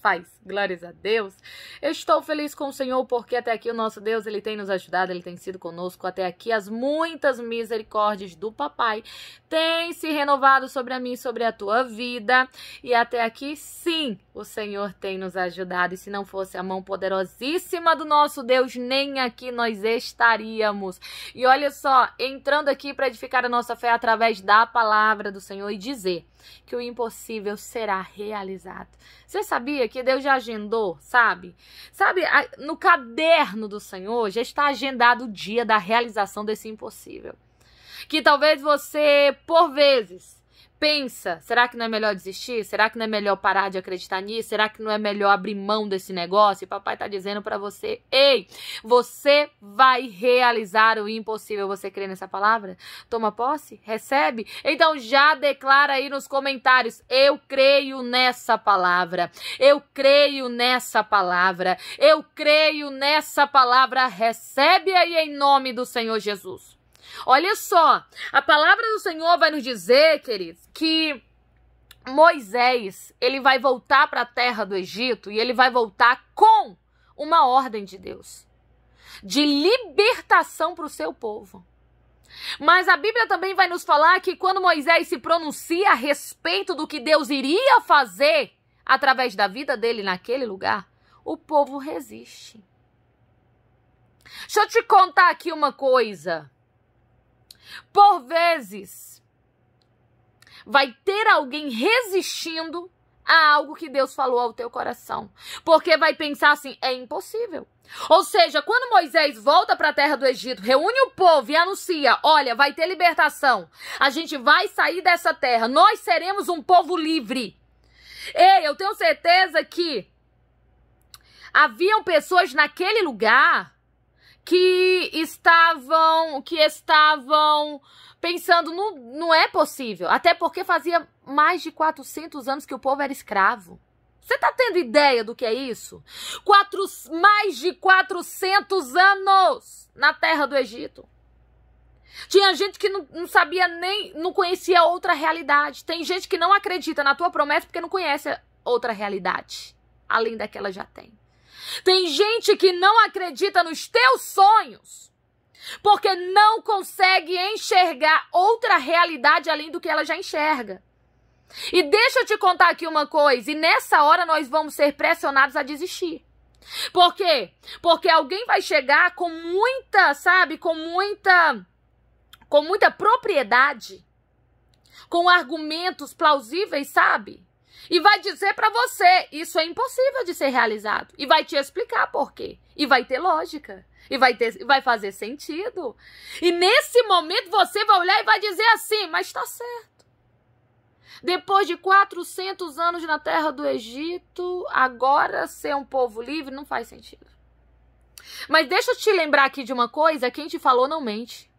faz. Glórias a Deus. Eu estou feliz com o Senhor porque até aqui o nosso Deus, ele tem nos ajudado, ele tem sido conosco até aqui. As muitas misericórdias do papai têm se renovado sobre a mim, sobre a tua vida. E até aqui, sim, o Senhor tem nos ajudado. E se não fosse a mão poderosíssima do nosso Deus, nem aqui nós estaríamos. E olha só, entrando aqui para edificar a nossa fé através da palavra do Senhor e dizer que o impossível será realizado. Você sabia que Deus já agendou, sabe? Sabe, no caderno do Senhor já está agendado o dia da realização desse impossível. Que talvez você, por vezes, pensa, será que não é melhor desistir? Será que não é melhor parar de acreditar nisso? Será que não é melhor abrir mão desse negócio? E papai tá dizendo para você, ei, você vai realizar o impossível. Você crê nessa palavra? Toma posse? Recebe? Então já declara aí nos comentários, eu creio nessa palavra. Eu creio nessa palavra. Eu creio nessa palavra. Recebe aí em nome do Senhor Jesus. Olha só, a palavra do Senhor vai nos dizer, queridos, que Moisés, ele vai voltar para a terra do Egito e ele vai voltar com uma ordem de Deus de libertação para o seu povo. Mas a Bíblia também vai nos falar que quando Moisés se pronuncia a respeito do que Deus iria fazer através da vida dele naquele lugar, o povo resiste. Deixa eu te contar aqui uma coisa. Por vezes, vai ter alguém resistindo a algo que Deus falou ao teu coração, porque vai pensar assim: é impossível. Ou seja, quando Moisés volta para a terra do Egito, reúne o povo e anuncia: olha, vai ter libertação, a gente vai sair dessa terra, nós seremos um povo livre. Ei, eu tenho certeza que haviam pessoas naquele lugar que estavam que estavam pensando não, não é possível, até porque fazia mais de 400 anos que o povo era escravo. Você tá tendo ideia do que é isso? Quatro, mais de 400 anos na terra do Egito. Tinha gente que não, não sabia nem, não conhecia outra realidade. Tem gente que não acredita na tua promessa porque não conhece outra realidade, além daquela já tem. Tem gente que não acredita nos teus sonhos porque não consegue enxergar outra realidade além do que ela já enxerga. E deixa eu te contar aqui uma coisa, e nessa hora nós vamos ser pressionados a desistir. Por quê? Porque alguém vai chegar com muita, sabe, com muita com muita propriedade, com argumentos plausíveis, sabe? E vai dizer para você, isso é impossível de ser realizado. E vai te explicar por quê. E vai ter lógica. E vai, ter, vai fazer sentido. E nesse momento você vai olhar e vai dizer assim, mas está certo. Depois de 400 anos na terra do Egito, agora ser um povo livre não faz sentido. Mas deixa eu te lembrar aqui de uma coisa, quem te falou não mente.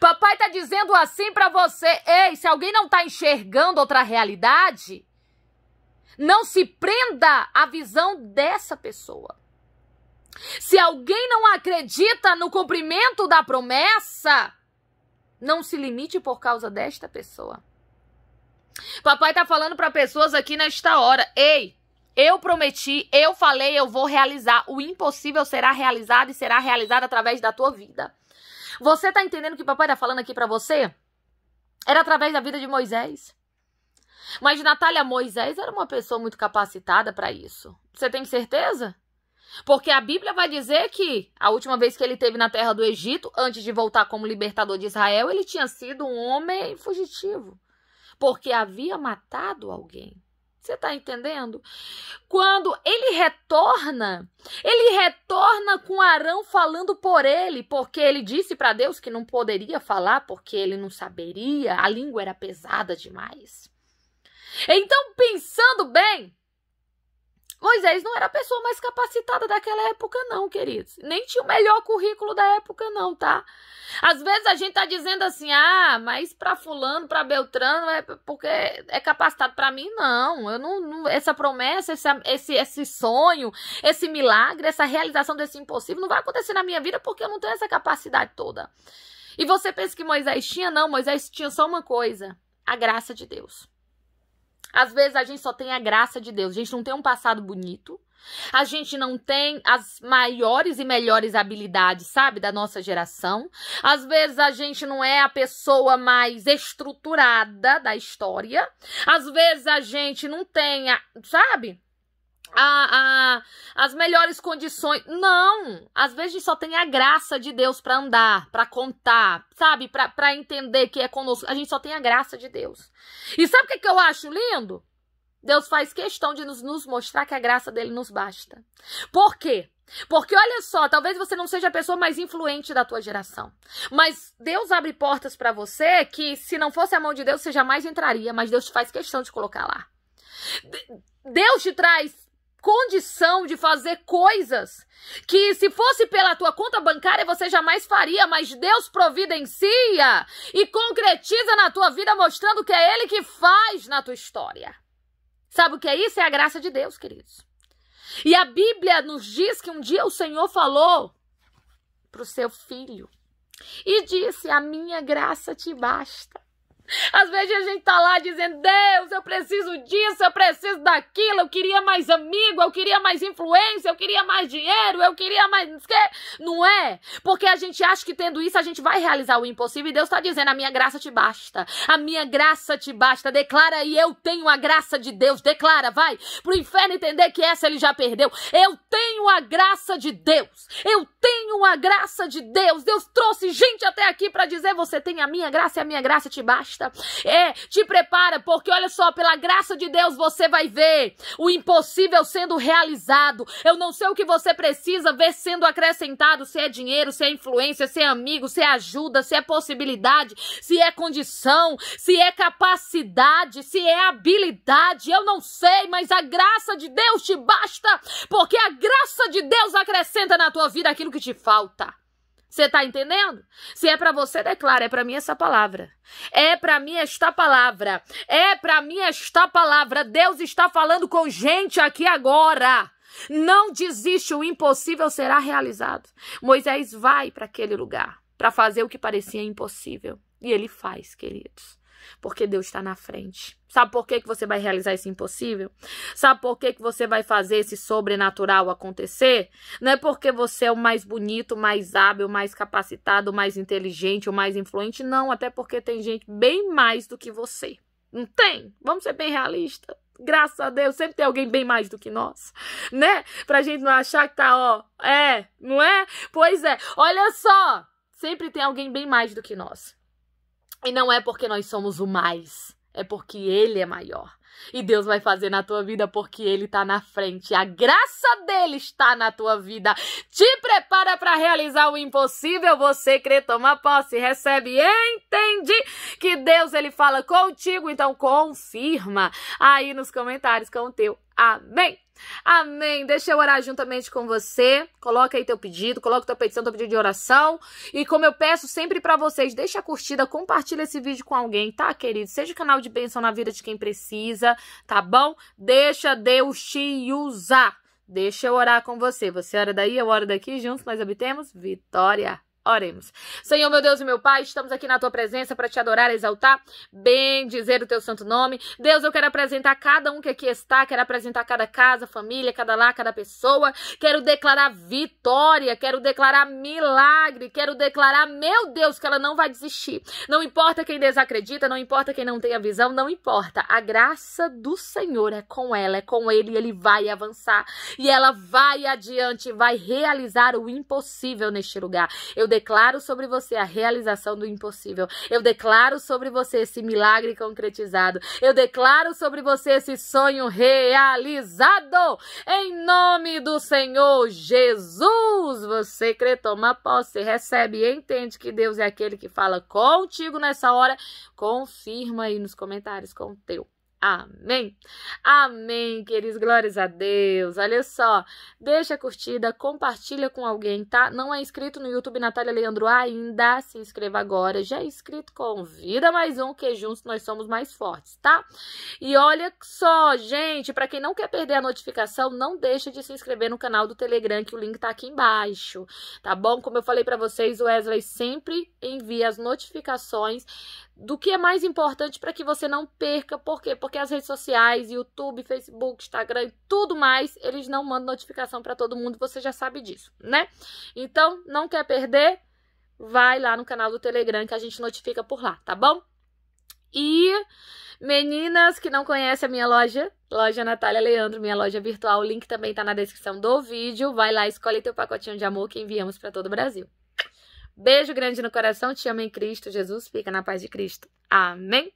Papai está dizendo assim para você, ei, se alguém não está enxergando outra realidade, não se prenda à visão dessa pessoa. Se alguém não acredita no cumprimento da promessa, não se limite por causa desta pessoa. Papai está falando para pessoas aqui nesta hora: ei, eu prometi, eu falei, eu vou realizar. O impossível será realizado e será realizado através da tua vida. Você está entendendo o que papai está falando aqui para você? Era através da vida de Moisés. Mas Natália Moisés era uma pessoa muito capacitada para isso. Você tem certeza? Porque a Bíblia vai dizer que a última vez que ele teve na terra do Egito, antes de voltar como libertador de Israel, ele tinha sido um homem fugitivo, porque havia matado alguém. Você está entendendo? Quando ele retorna, ele retorna com Arão falando por ele, porque ele disse para Deus que não poderia falar, porque ele não saberia, a língua era pesada demais. Então, pensando bem, Moisés não era a pessoa mais capacitada daquela época, não, queridos. Nem tinha o melhor currículo da época, não, tá? Às vezes a gente tá dizendo assim, ah, mas pra fulano, pra Beltrano, é porque é capacitado para mim, não. Eu não, não essa promessa, esse, esse, esse sonho, esse milagre, essa realização desse impossível não vai acontecer na minha vida porque eu não tenho essa capacidade toda. E você pensa que Moisés tinha? Não, Moisés tinha só uma coisa: a graça de Deus. Às vezes a gente só tem a graça de Deus, a gente não tem um passado bonito, a gente não tem as maiores e melhores habilidades, sabe, da nossa geração. Às vezes a gente não é a pessoa mais estruturada da história. Às vezes a gente não tem, a, sabe? a, a, as melhores condições. Não! Às vezes a gente só tem a graça de Deus para andar, para contar, sabe? Para entender que é conosco. A gente só tem a graça de Deus. E sabe o que, é que eu acho lindo? Deus faz questão de nos, nos mostrar que a graça dele nos basta. Por quê? Porque olha só, talvez você não seja a pessoa mais influente da tua geração, mas Deus abre portas para você que se não fosse a mão de Deus você jamais entraria, mas Deus te faz questão de colocar lá. Deus te traz condição de fazer coisas que se fosse pela tua conta bancária você jamais faria, mas Deus providencia e concretiza na tua vida mostrando que é ele que faz na tua história. Sabe o que é isso? É a graça de Deus, queridos. E a Bíblia nos diz que um dia o Senhor falou para o seu filho e disse: "A minha graça te basta". Às vezes a gente tá lá dizendo: Deus, eu preciso disso, eu preciso daquilo, eu queria mais amigo, eu queria mais influência, eu queria mais dinheiro, eu queria mais. Não é? Porque a gente acha que tendo isso a gente vai realizar o impossível e Deus tá dizendo: a minha graça te basta, a minha graça te basta. Declara e eu tenho a graça de Deus. Declara, vai pro inferno entender que essa ele já perdeu. Eu tenho a graça de Deus, eu tenho a graça de Deus. Deus trouxe gente até aqui para dizer: você tem a minha graça e a minha graça te basta basta. É, te prepara, porque olha só, pela graça de Deus você vai ver o impossível sendo realizado. Eu não sei o que você precisa ver sendo acrescentado, se é dinheiro, se é influência, se é amigo, se é ajuda, se é possibilidade, se é condição, se é capacidade, se é habilidade. Eu não sei, mas a graça de Deus te basta, porque a graça de Deus acrescenta na tua vida aquilo que te falta. Você tá entendendo? Se é para você, declara, é para mim essa palavra. É para mim esta palavra. É para mim esta palavra. Deus está falando com gente aqui agora. Não desiste, o impossível será realizado. Moisés vai para aquele lugar para fazer o que parecia impossível. E ele faz, queridos. Porque Deus está na frente. Sabe por que, que você vai realizar esse impossível? Sabe por que, que você vai fazer esse sobrenatural acontecer? Não é porque você é o mais bonito, o mais hábil, o mais capacitado, o mais inteligente, o mais influente. Não, até porque tem gente bem mais do que você. Não tem? Vamos ser bem realistas. Graças a Deus, sempre tem alguém bem mais do que nós, né? Pra gente não achar que tá, ó, é, não é? Pois é, olha só, sempre tem alguém bem mais do que nós. E não é porque nós somos o mais, é porque Ele é maior. E Deus vai fazer na tua vida porque Ele está na frente. A graça dele está na tua vida. Te prepara para realizar o impossível. Você crê, toma posse, recebe, Entendi que Deus ele fala contigo. Então confirma aí nos comentários com o teu Amém! Amém. Deixa eu orar juntamente com você. Coloca aí teu pedido, coloca tua petição, teu pedido de oração. E como eu peço sempre para vocês, deixa a curtida, compartilha esse vídeo com alguém, tá, querido? Seja canal de bênção na vida de quem precisa, tá bom? Deixa Deus te usar. Deixa eu orar com você. Você ora daí, eu oro daqui, juntos nós obtemos vitória. Oremos. Senhor, meu Deus e meu Pai, estamos aqui na tua presença para te adorar, exaltar, bem dizer o teu santo nome. Deus, eu quero apresentar cada um que aqui está, quero apresentar cada casa, família, cada lá, cada pessoa. Quero declarar vitória, quero declarar milagre, quero declarar, meu Deus, que ela não vai desistir. Não importa quem desacredita, não importa quem não tem a visão, não importa. A graça do Senhor é com ela, é com ele e ele vai avançar. E ela vai adiante, vai realizar o impossível neste lugar. Eu declaro sobre você a realização do impossível. Eu declaro sobre você esse milagre concretizado. Eu declaro sobre você esse sonho realizado. Em nome do Senhor Jesus, você crê, toma posse, recebe e entende que Deus é aquele que fala contigo nessa hora. Confirma aí nos comentários com o teu. Amém? Amém, queridos, glórias a Deus. Olha só, deixa a curtida, compartilha com alguém, tá? Não é inscrito no YouTube Natália Leandro ainda, se inscreva agora. Já é inscrito, convida mais um, que juntos nós somos mais fortes, tá? E olha só, gente, para quem não quer perder a notificação, não deixa de se inscrever no canal do Telegram, que o link tá aqui embaixo, tá bom? Como eu falei para vocês, o Wesley sempre envia as notificações do que é mais importante para que você não perca. Por quê? Porque as redes sociais, YouTube, Facebook, Instagram, tudo mais, eles não mandam notificação para todo mundo, você já sabe disso, né? Então, não quer perder? Vai lá no canal do Telegram que a gente notifica por lá, tá bom? E meninas que não conhecem a minha loja, loja Natália Leandro, minha loja virtual, o link também tá na descrição do vídeo. Vai lá, escolhe teu pacotinho de amor que enviamos para todo o Brasil. Beijo grande no coração, te amo em Cristo, Jesus, fica na paz de Cristo. Amém.